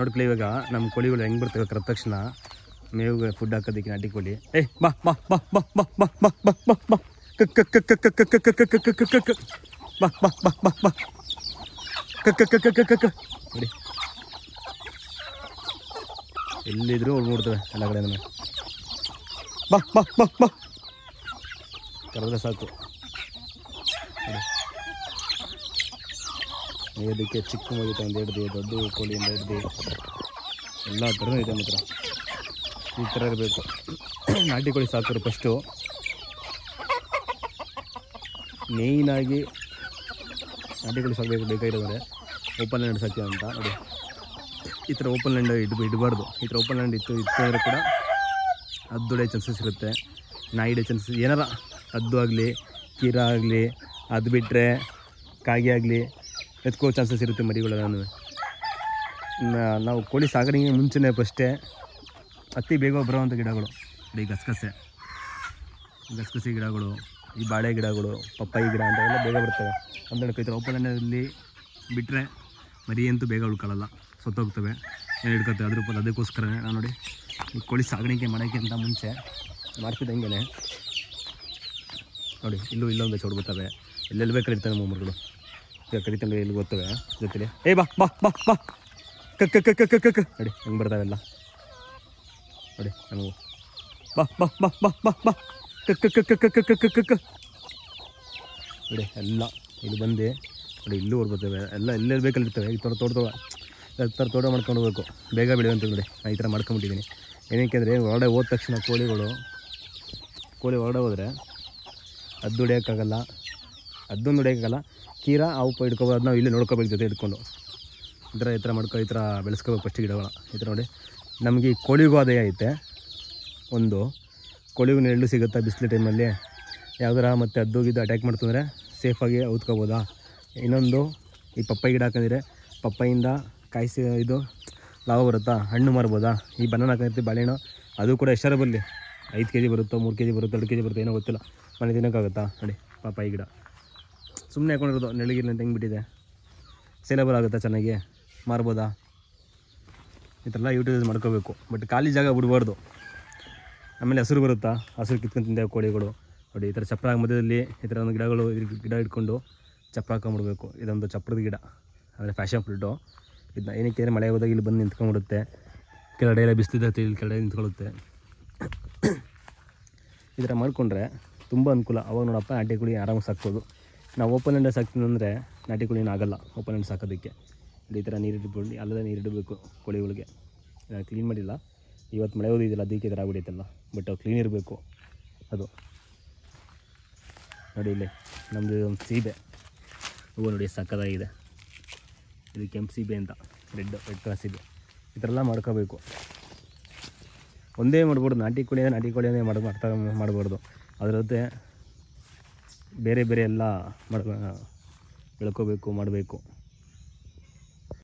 ನೋಡ್ಪ್ಲೆ ಇವಾಗ ನಮ್ಮ ಕೋಳಿಗಳು ಹೆಂಗೆ ಬರ್ತವೆ ಕರೆದ ತಕ್ಷಣ ಮೇವು ಫುಡ್ ಹಾಕೋದಕ್ಕೆ ನಾಟಿ ಕೋಳಿ ಏ ಬಾ ಬಾ ಬಾ ಬಾ ಬಾ ಬಾ ಬಾ ಬಾ ಬಾ ಬಾ ಕಕ್ ಕಕ್ ಕಕ್ ಕಕ್ ಕಕ್ ಕಕ್ ಕಕ್ ಕಕ್ ಕಕ್ ಕಕ್ ಬಾ ಬಾ ಬಾ ಬಾ ಬಾ ಕಕ್ ಕಕ್ ಕಕ್ ಕಕ್ ಕಕ್ ನೋಡಿ ಎಲ್ಲಿದ್ರು ಅವ್ರು ನೋಡ್ತವೆ ಎಲ್ಲ ಕಡೆ ನಮಗೆ ಬಾ ಬಾ ಬಾ ಬಾ ಕರೆದ್ರೆ ಸಾಕು ನೋಡಿ ಇದಕ್ಕೆ ಚಿಕ್ಕ ಮಗು ತಂದು ಹಿಡ್ದು ದೊಡ್ಡ ಕೋಳಿಯಿಂದ ಹಿಡ್ದು ಎಲ್ಲ ಥರನೂ ಇದೆ ಮಾತ್ರ ಈ ಥರ ಇರಬೇಕು ನಾಟಿ ಕೋಳಿ ಸಾಕಿರೋ ಫಸ್ಟು ಮೇಯ್ನಾಗಿ ನಾಟಿ ಕೋಳಿ ಸಾಕಬೇಕು ಬೇಕಾಗಿರೋದ್ರೆ ಓಪನ್ ಲ್ಯಾಂಡ್ ಸಾಕಿ ಅಂತ ನೋಡಿ ಈ ಥರ ಓಪನ್ ಲ್ಯಾಂಡ್ ಇಡ್ ಇಡಬಾರ್ದು ಈ ಥರ ಓಪನ್ ಲ್ಯಾಂಡ್ ಇತ್ತು ಇತ್ತು ಅಂದರೆ ಕೂಡ ಅದ್ದುಡೆ ಚಾನ್ಸಸ್ ಇರುತ್ತೆ ಇಡೋ ಚಾನ್ಸಸ್ ಏನಾರ ಅದ್ದು ಆಗಲಿ ಕೀರ ಆಗಲಿ ಅದು ಬಿಟ್ಟರೆ ಕಾಗೆ ಆಗಲಿ ಎತ್ಕೋ ಚಾನ್ಸಸ್ ಇರುತ್ತೆ ಮರಿಗಳನ್ನು ನಾವು ಕೋಳಿ ಸಾಗಣೆಗೆ ಮುಂಚೆನೇ ಫಸ್ಟೇ ಅತಿ ಬೇಗ ಬರೋವಂಥ ಗಿಡಗಳು ಈ ಗಸಗಸೆ ಗಸಗಸೆ ಗಿಡಗಳು ಈ ಬಾಳೆ ಗಿಡಗಳು ಪಪ್ಪಾಯಿ ಗಿಡ ಅಂತ ಎಲ್ಲ ಬೇಗ ಬರ್ತವೆ ಅಂತ ಕೈತಾರೆ ಓಪನ್ ಬಿಟ್ಟರೆ ಮರಿ ಅಂತೂ ಬೇಗ ಉಳ್ಕೊಳ್ಳಲ್ಲ ಸೊತ್ತೋಗ್ತವೆ ಏನು ಹಿಡ್ಕೊತವೆ ಅದ್ರ ಪದ ಅದಕ್ಕೋಸ್ಕರನೇ ನಾನು ನೋಡಿ ಕೋಳಿ ಸಾಗಣಿಕೆ ಮಾಡೋಕ್ಕೆ ಅಂತ ಮುಂಚೆ ಮಾಡ್ತಿದ್ದೆ ಹಂಗೆ ನೋಡಿ ಇಲ್ಲೂ ಇಲ್ಲೊಂದು ಬೆಚ್ಚ ಹುಡ್ಕೊತವೆ ಎಲ್ಲೆಲ್ಲಿ ಬೇಕಾದ್ರೆ ಇರ್ತವೆ ಮೊಮ್ಮಗಳು ಕಡಿತಂಗ ಇಲ್ಲಿ ಗೊತ್ತವೆ ಜೊತೆಲಿ ಏ ಬಾ ಬಾ ಬಾ ಬಾ ಕ ಕ ಕ ಕ ಕ ನೋಡಿ ಹೆಂಗೆ ಬರ್ತಾವೆಲ್ಲ ನೋಡಿ ನಮಗೂ ಬಾ ಬಾ ಬಾ ಬಾ ಬಾ ಬಾ ಕ ಕ ಕ ಕ ಕ ಕ ಕ ನೋಡಿ ಎಲ್ಲ ಇಲ್ಲಿ ಬಂದು ನೋಡಿ ಇಲ್ಲೂ ಓಡ್ಬರ್ತವೆ ಎಲ್ಲ ಎಲ್ಲೆಲ್ಲಿ ಬೇಕಲ್ಲಿ ಇರ್ತವೆ ಈ ಥರ ತೋಟ ಥರ ತೋಟ ಮಾಡ್ಕೊಂಡು ಹೋಗ್ಬೇಕು ಬೇಗ ಬೆಳೆಯುವಂತ ನೋಡಿ ನಾನು ಈ ಥರ ಮಾಡ್ಕೊಂಬಿಟ್ಟಿದ್ದೀನಿ ಏನಕ್ಕೆ ಅಂದರೆ ಹೋದ ತಕ್ಷಣ ಕೋಳಿಗಳು ಕೋಳಿ ಹೊರಡೇ ಹೋದರೆ ಅದು ದುಡಿಯೋಕ್ಕಾಗಲ್ಲ ಅದೊಂದು ನೋಡೋಕ್ಕಾಗಲ್ಲ ಕೀರಾ ಆ ಉಪ್ಪು ಹಿಡ್ಕೊಬೋದು ಅದನ್ನ ಇಲ್ಲಿ ನೋಡ್ಕೋಬೇಕು ಜೊತೆ ಇಟ್ಕೊಂಡು ಈ ಥರ ಈ ಥರ ಮಾಡ್ಕೊ ಈ ಥರ ಬೆಳೆಸ್ಕೋಬೇಕು ಫಸ್ಟ್ ಗಿಡಗಳ ಈ ಥರ ನೋಡಿ ನಮಗೆ ಈ ಕೋಳಿಗೂ ಅದೇ ಐತೆ ಒಂದು ಕೋಳಿಗೂ ನೆರಳು ಸಿಗುತ್ತಾ ಬಿಸಿಲು ಟೈಮಲ್ಲಿ ಯಾವ್ದಾರ ಮತ್ತು ಅದ್ದು ಗಿದ್ದು ಅಟ್ಯಾಕ್ ಮಾಡ್ತಂದರೆ ಸೇಫಾಗಿ ಊದ್ಕೋಬೋದಾ ಇನ್ನೊಂದು ಈ ಪಪ್ಪಾಯಿ ಗಿಡ ಹಾಕಂದಿದ್ರೆ ಪಪ್ಪಾಯಿಂದ ಕಾಯಿಸಿ ಇದು ಲಾಭ ಬರುತ್ತಾ ಹಣ್ಣು ಮಾರ್ಬೋದಾ ಈ ಬನಾನ ಹಾಕಿರ್ತೀವಿ ಬಾಳೆಹಣ್ಣು ಅದು ಕೂಡ ಎಷ್ಟಾರ ಬರಲಿ ಐದು ಕೆ ಜಿ ಬರುತ್ತೋ ಮೂರು ಕೆ ಜಿ ಬರುತ್ತೋ ಎರಡು ಕೆ ಜಿ ಬರುತ್ತೋ ಏನೋ ಗೊತ್ತಿಲ್ಲ ಮನೆ ತಿನ್ನೋಕ್ಕಾಗುತ್ತಾ ನೋಡಿ ಪಪ್ಪಾಯಿ ಗಿಡ ಸುಮ್ಮನೆ ಹಾಕೊಂಡಿರೋದು ನೆಳಗಿಲ್ಲ ಅಂತ ಹೆಂಗ್ಬಿಟ್ಟಿದೆ ಸೇಲೇಬಲ್ ಆಗುತ್ತಾ ಚೆನ್ನಾಗಿ ಮಾರ್ಬೋದಾ ಈ ಥರ ಎಲ್ಲ ಯೂಟಿಲೈಸ್ ಮಾಡ್ಕೋಬೇಕು ಬಟ್ ಖಾಲಿ ಜಾಗ ಬಿಡಬಾರ್ದು ಆಮೇಲೆ ಹಸಿರು ಬರುತ್ತಾ ಹಸಿರು ಕಿತ್ಕೊಂಡು ತಿಂದೇವೆ ಕೋಳಿಗಳು ನೋಡಿ ಈ ಥರ ಚಪ್ಪರ ಮಧ್ಯದಲ್ಲಿ ಈ ಥರ ಒಂದು ಗಿಡಗಳು ಗಿಡ ಇಟ್ಕೊಂಡು ಚಪ್ಪರ ಹಾಕೊಂಡ್ಬಿಡ್ಬೇಕು ಇದೊಂದು ಚಪ್ಪರದ ಗಿಡ ಅಂದರೆ ಫ್ಯಾಷನ್ ಫ್ರೂಟು ಇದನ್ನ ಏನಕ್ಕೆ ಅಂದರೆ ಮಳೆ ಹೋದಾಗ ಇಲ್ಲಿ ಬಂದು ನಿಂತ್ಕೊಂಡ್ಬಿಡುತ್ತೆ ಕೆಳಗಡೆ ಎಲ್ಲ ಬಿಸ್ತಿದ್ದ ಇಲ್ಲಿ ಕೆಳಗಡೆ ನಿಂತ್ಕೊಳ್ಳುತ್ತೆ ಈ ಥರ ಮಾಡಿಕೊಂಡ್ರೆ ತುಂಬ ಅನುಕೂಲ ಅವಾಗ ನೋಡಪ್ಪ ಆಂಟಿ ಕುಳಿ ಆರಾಮಾಗಿ ಸಾಕ್ಬೋದು ನಾವು ಓಪನ್ ಎಂಡ್ ಸಾಕ್ತೀನಿ ಅಂದರೆ ನಾಟಿ ಕೋಳಿನ ಆಗೋಲ್ಲ ಓಪನ್ ಎಂಡ್ ಸಾಕೋದಕ್ಕೆ ಈ ಥರ ನೀರಿಟ್ಬಿಡಿ ಅಲ್ಲದೆ ನೀರಿಡಬೇಕು ಕೋಳಿಗಳಿಗೆ ಕ್ಲೀನ್ ಮಾಡಿಲ್ಲ ಇವತ್ತು ಮಳೆ ಓದಿದ್ದಿಲ್ಲ ಅದಕ್ಕೆ ಈ ಥರ ಆಗ್ಬಿಡೈತಲ್ಲ ಬಟ್ ಕ್ಲೀನ್ ಇರಬೇಕು ಅದು ನೋಡಿ ಇಲ್ಲಿ ನಮ್ಮದು ಒಂದು ಸೀಬೆ ಹೂವು ನೋಡಿ ಸಕ್ಕದಾಗಿದೆ ಇದು ಕೆಂಪು ಸೀಬೆ ಅಂತ ರೆಡ್ ರೆಡ್ ಕಲರ್ ಸೀಬೆ ಈ ಥರ ಎಲ್ಲ ಮಾಡ್ಕೋಬೇಕು ಒಂದೇ ಮಾಡ್ಬೋದು ನಾಟಿ ಕೋಳಿ ನಾಟಿ ಕೋಳಿಯೇ ಮಾಡಿ ಮಾಡ್ತಾ ಮಾಡಬಾರ್ದು ಅದರ ಜೊತೆ ಬೇರೆ ಬೇರೆ ಎಲ್ಲ ಮಾಡ್ಕೊ ಬೆಳ್ಕೋಬೇಕು ಮಾಡಬೇಕು